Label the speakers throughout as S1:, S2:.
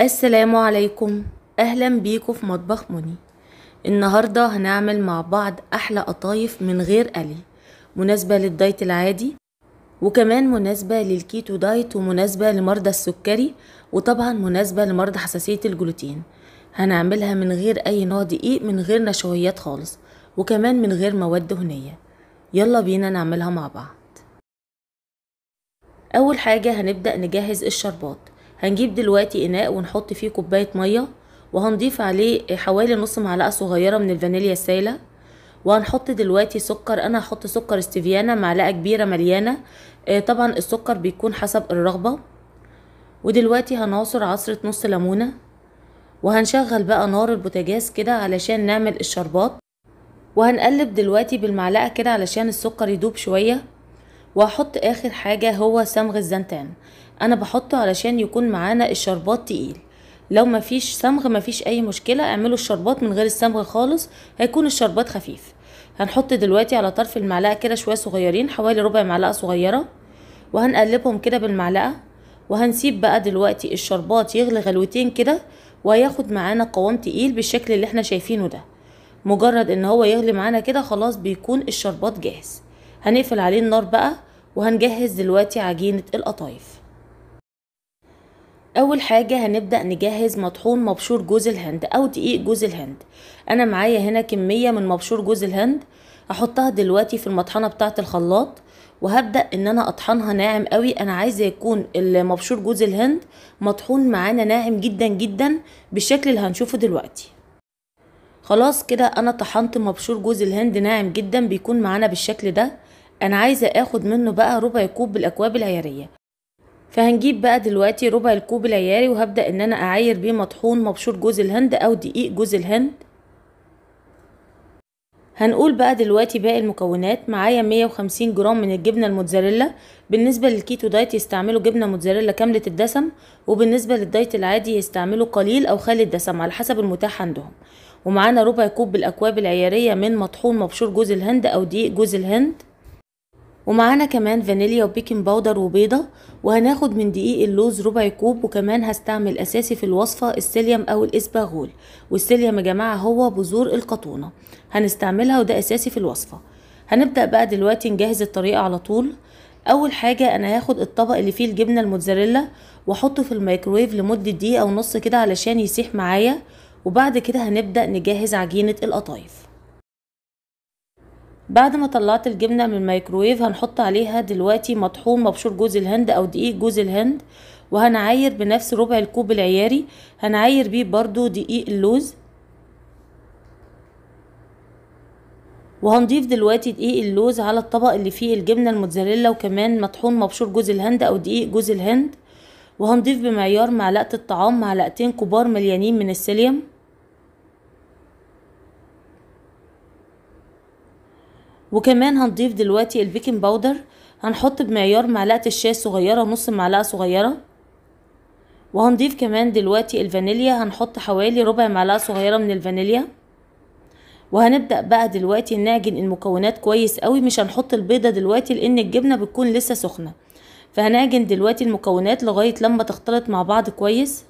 S1: السلام عليكم اهلا بيكم في مطبخ موني النهارده هنعمل مع بعض احلى قطايف من غير قلي مناسبه للدايت العادي وكمان مناسبه للكيتو دايت ومناسبه لمرضى السكري وطبعا مناسبه لمرضى حساسيه الجلوتين هنعملها من غير اي نوع دقيق من غير نشويات خالص وكمان من غير مواد دهنيه يلا بينا نعملها مع بعض اول حاجه هنبدا نجهز الشربات هنجيب دلوقتي اناء ونحط فيه كوبايه ميه وهنضيف عليه حوالي نص معلقه صغيره من الفانيليا السائله وهنحط دلوقتي سكر انا هحط سكر استيفيانا معلقه كبيره مليانه آه، طبعا السكر بيكون حسب الرغبه ودلوقتي هنعصر عصره نص ليمونه وهنشغل بقى نار البوتاجاز كده علشان نعمل الشربات وهنقلب دلوقتي بالمعلقه كده علشان السكر يدوب شويه وهحط اخر حاجه هو سمغ الزنتان انا بحطه علشان يكون معانا الشربات تقيل لو مفيش صمغ مفيش اي مشكلة اعملوا الشربات من غير الصمغ خالص هيكون الشربات خفيف هنحط دلوقتي على طرف المعلقة كده شوية صغيرين حوالي ربع معلقة صغيرة وهنقلبهم كده بالمعلقة وهنسيب بقى دلوقتي الشربات يغلي غلوتين كده وهياخد معانا قوام تقيل بالشكل اللي احنا شايفينه ده مجرد ان هو يغلي معانا كده خلاص بيكون الشربات جاهز هنقفل عليه النار بقى وهنجهز دلوقتي عجينة القطايف اول حاجه هنبدا نجهز مطحون مبشور جوز الهند او دقيق جوز الهند انا معايا هنا كميه من مبشور جوز الهند هحطها دلوقتي في المطحنه بتاعه الخلاط وهبدا ان انا اطحنها ناعم قوي انا عايزه يكون المبشور جوز الهند مطحون معانا ناعم جدا جدا بالشكل اللي هنشوفه دلوقتي خلاص كده انا طحنت مبشور جوز الهند ناعم جدا بيكون معانا بالشكل ده انا عايزه اخد منه بقى ربع كوب بالاكواب العياريه فهنجيب بقى دلوقتي ربع الكوب العياري وهبدأ ان انا اعاير بيه مطحون مبشور جوز الهند او دقيق جوز الهند هنقول بقى دلوقتي باقي المكونات معايا 150 جرام من الجبنة الموتزاريلا بالنسبة للكيتو دايت يستعملوا جبنة موتزاريلا كاملة الدسم وبالنسبة للدايت العادي يستعملوا قليل أو خالي الدسم على حسب المتاح عندهم ومعانا ربع كوب بالأكواب العيارية من مطحون مبشور جوز الهند أو دقيق جوز الهند ومعانا كمان فانيليا وبيكنج باودر وبيضة وهناخد من دقيق اللوز ربع كوب وكمان هستعمل أساسي في الوصفة السيليوم أو الإسباغول والسيليوم يا جماعة هو بذور القطونة هنستعملها وده أساسي في الوصفة هنبدأ بقى دلوقتي نجهز الطريقة على طول أول حاجة أنا هاخد الطبق اللي فيه الجبنة الموتزاريلا وأحطه في الميكرويف لمدة دقيقة ونص كده علشان يسيح معايا وبعد كده هنبدأ نجهز عجينة القطايف بعد ما طلعت الجبنة من الميكرويف هنحط عليها دلوقتي مطحون مبشور جوز الهند او دقيق جوز الهند وهنعاير بنفس ربع الكوب العياري هنعاير بيه برضو دقيق اللوز وهنضيف دلوقتي دقيق اللوز على الطبق اللي فيه الجبنة الموتزاريلا وكمان مطحون مبشور جوز الهند او دقيق جوز الهند وهنضيف بمعيار معلقة الطعام معلقتين كبار مليانين من السيليوم وكمان هنضيف دلوقتي البيكنج باودر هنحط بمعيار معلقة الشاي الصغيرة نص معلقة صغيرة وهنضيف كمان دلوقتي الفانيليا هنحط حوالي ربع معلقة صغيرة من الفانيليا وهنبدأ بقى دلوقتي نعجن المكونات كويس قوي مش هنحط البيضة دلوقتي لأن الجبنة بتكون لسه سخنة فهنعجن دلوقتي المكونات لغاية لما تختلط مع بعض كويس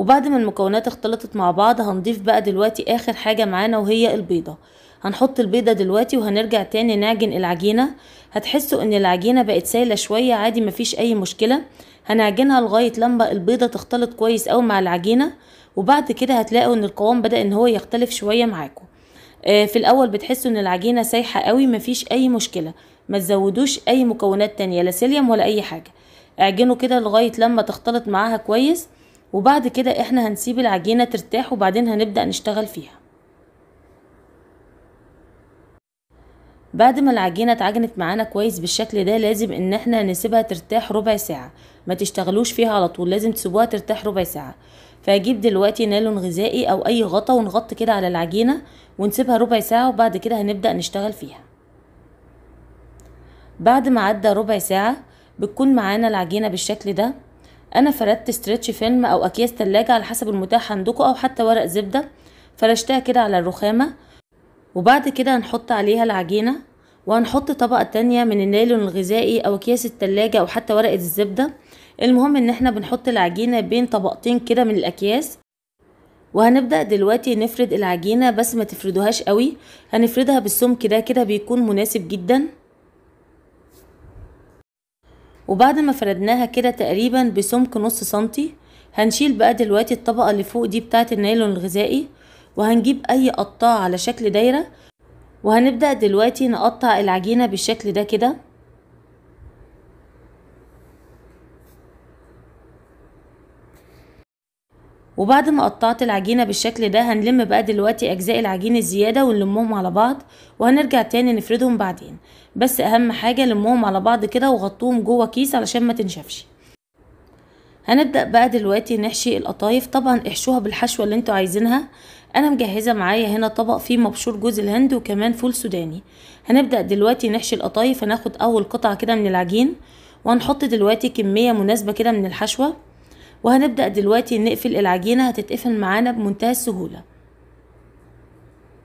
S1: وبعد ما المكونات اختلطت مع بعض هنضيف بقى دلوقتي اخر حاجة معانا وهي البيضة هنحط البيضة دلوقتي وهنرجع تاني نعجن العجينة هتحسوا ان العجينة بقت سايلة شوية عادي مفيش اي مشكلة هنعجنها لغاية لما البيضة تختلط كويس اوي مع العجينة وبعد كده هتلاقوا ان القوام بدأ ان هو يختلف شوية معاكم آه، في الاول بتحسوا ان العجينة سايحة قوي مفيش اي مشكلة ما تزودوش اي مكونات تانية لا سيليوم ولا اي حاجة اعجنوا كده لغاية لما تختلط معاها كويس وبعد كده احنا هنسيب العجينة ترتاح وبعدين هنبدأ نشتغل فيها بعد ما العجينة اتعجنت معانا كويس بالشكل ده لازم ان احنا نسيبها ترتاح ربع ساعة ما تشتغلوش فيها على طول لازم تسيبوها ترتاح ربع ساعة فاجيب دلوقتي نالون غذائي او اي غطا ونغطي كده على العجينة ونسيبها ربع ساعة وبعد كده هنبدأ نشتغل فيها بعد ما عدى ربع ساعة بتكون معانا العجينة بالشكل ده انا فردت ستريتش فيلم او اكياس تلاجة على حسب المتاح عندكم او حتى ورق زبدة فرشتها كده على الرخامة وبعد كده هنحط عليها العجينة وهنحط طبقة تانية من النايلون الغذائي او اكياس التلاجة او حتى ورقة الزبدة المهم ان احنا بنحط العجينة بين طبقتين كده من الاكياس وهنبدأ دلوقتي نفرد العجينة بس ما تفردوهاش قوي هنفردها بالسمك ده كده بيكون مناسب جداً وبعد ما فردناها كده تقريبا بسمك نص سنتي هنشيل بقى دلوقتي الطبقة اللي فوق دي بتاعة النايلون الغذائي وهنجيب اي قطاع على شكل دايرة وهنبدأ دلوقتي نقطع العجينة بالشكل ده كده وبعد ما قطعت العجينة بالشكل ده هنلم بقى دلوقتي أجزاء العجين الزيادة ونلمهم على بعض وهنرجع تاني نفردهم بعدين بس أهم حاجة لمهم على بعض كده وغطوهم جوه كيس علشان ما تنشفش هنبدأ بقى دلوقتي نحشي القطايف طبعا احشوها بالحشوة اللي انتوا عايزينها انا مجهزة معايا هنا طبق فيه مبشور جوز الهند وكمان فول سوداني هنبدأ دلوقتي نحشي القطايف هناخد اول قطعة كده من العجين وهنحط دلوقتي كمية مناسبة كده من الحشوة وهنبدأ دلوقتي نقفل العجينة هتتقفل معانا بمنتهى السهولة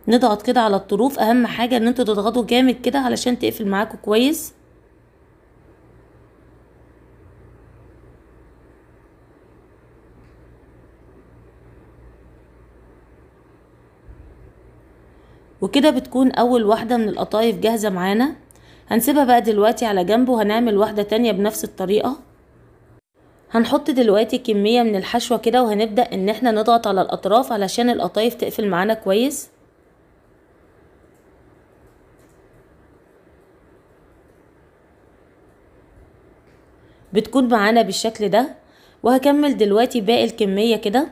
S1: نضغط كده على الطروف اهم حاجة ان انتوا تضغطوا جامد كده علشان تقفل معاكم كويس وكده بتكون اول واحدة من القطايف جاهزة معانا هنسيبها بقى دلوقتي على جنب وهنعمل واحدة تانية بنفس الطريقة هنحط دلوقتي كمية من الحشوة كده وهنبدأ ان احنا نضغط على الاطراف علشان القطايف تقفل معانا كويس بتكون معانا بالشكل ده وهكمل دلوقتي باقي الكمية كده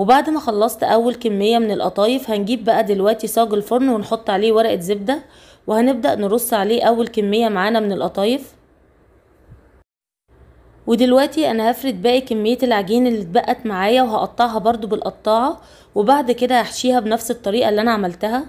S1: وبعد ما خلصت اول كميه من القطايف هنجيب بقى دلوقتي صاج الفرن ونحط عليه ورقه زبده وهنبدا نرص عليه اول كميه معانا من القطايف ودلوقتي انا هفرد باقي كميه العجين اللي اتبقت معايا وهقطعها برضو بالقطاعه وبعد كده هحشيها بنفس الطريقه اللي انا عملتها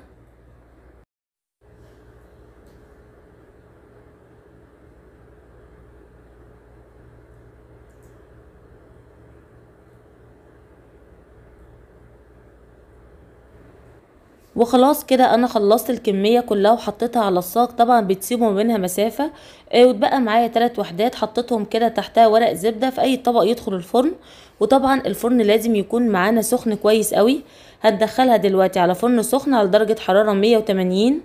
S1: وخلاص كده انا خلصت الكميه كلها وحطيتها على الساق طبعا بتسيبوا منها مسافه وتبقى واتبقى معايا ثلاث وحدات حطيتهم كده تحتها ورق زبده في اي طبق يدخل الفرن وطبعا الفرن لازم يكون معانا سخن كويس قوي هتدخلها دلوقتي على فرن سخن على درجه حراره 180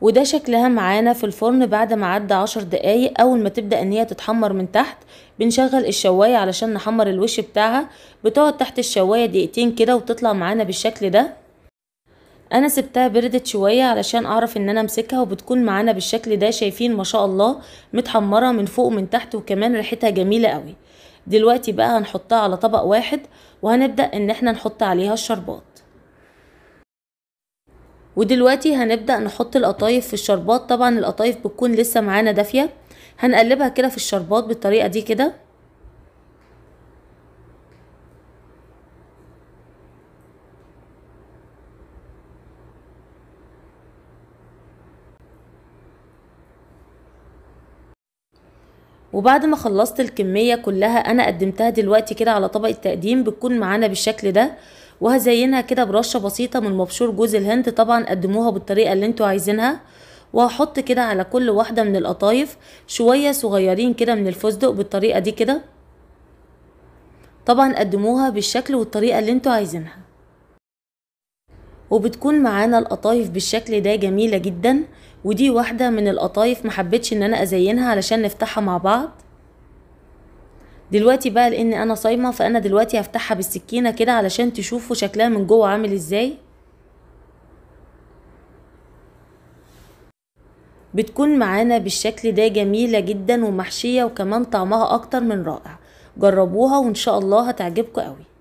S1: وده شكلها معانا في الفرن بعد ما عدى عشر دقايق اول ما تبدا ان هي تتحمر من تحت بنشغل الشوايه علشان نحمر الوش بتاعها بتقعد تحت الشوايه دقيقتين كده وتطلع معانا بالشكل ده انا سبتها بردت شويه علشان اعرف ان انا امسكها وبتكون معانا بالشكل ده شايفين ما شاء الله متحمره من فوق ومن تحت وكمان ريحتها جميله قوي دلوقتي بقى هنحطها على طبق واحد وهنبدا ان احنا نحط عليها الشربات ودلوقتي هنبدا نحط القطايف في الشربات طبعا القطايف بتكون لسه معانا دافيه هنقلبها كده في الشربات بالطريقه دي كده وبعد ما خلصت الكمية كلها أنا قدمتها دلوقتي كده على طبق التقديم بتكون معانا بالشكل ده وهزينها كده برشة بسيطة من مبشور جوز الهند طبعا قدموها بالطريقة اللي انتوا عايزينها وهحط كده على كل واحدة من القطايف شوية صغيرين كده من الفستق بالطريقة دي كده طبعا قدموها بالشكل والطريقة اللي انتوا عايزينها وبتكون معانا القطايف بالشكل ده جميلة جدا ودي واحدة من القطايف محبتش ان انا ازينها علشان نفتحها مع بعض دلوقتي بقى لان انا صايمة فانا دلوقتي هفتحها بالسكينة كده علشان تشوفوا شكلها من جوه عامل ازاي بتكون معانا بالشكل ده جميلة جدا ومحشية وكمان طعمها اكتر من رائع جربوها وان شاء الله هتعجبكم قوي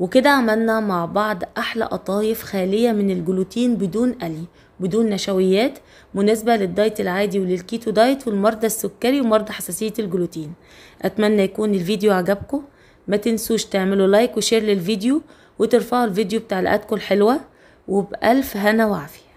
S1: وكده عملنا مع بعض أحلى قطايف خالية من الجلوتين بدون قلي بدون نشويات مناسبة للدايت العادي وللكيتو دايت والمرضى السكري ومرضى حساسية الجلوتين أتمنى يكون الفيديو عجبكم ما تنسوش تعملوا لايك وشير للفيديو وترفعوا الفيديو بتعليقاتكم الحلوة وبألف هنا وعافية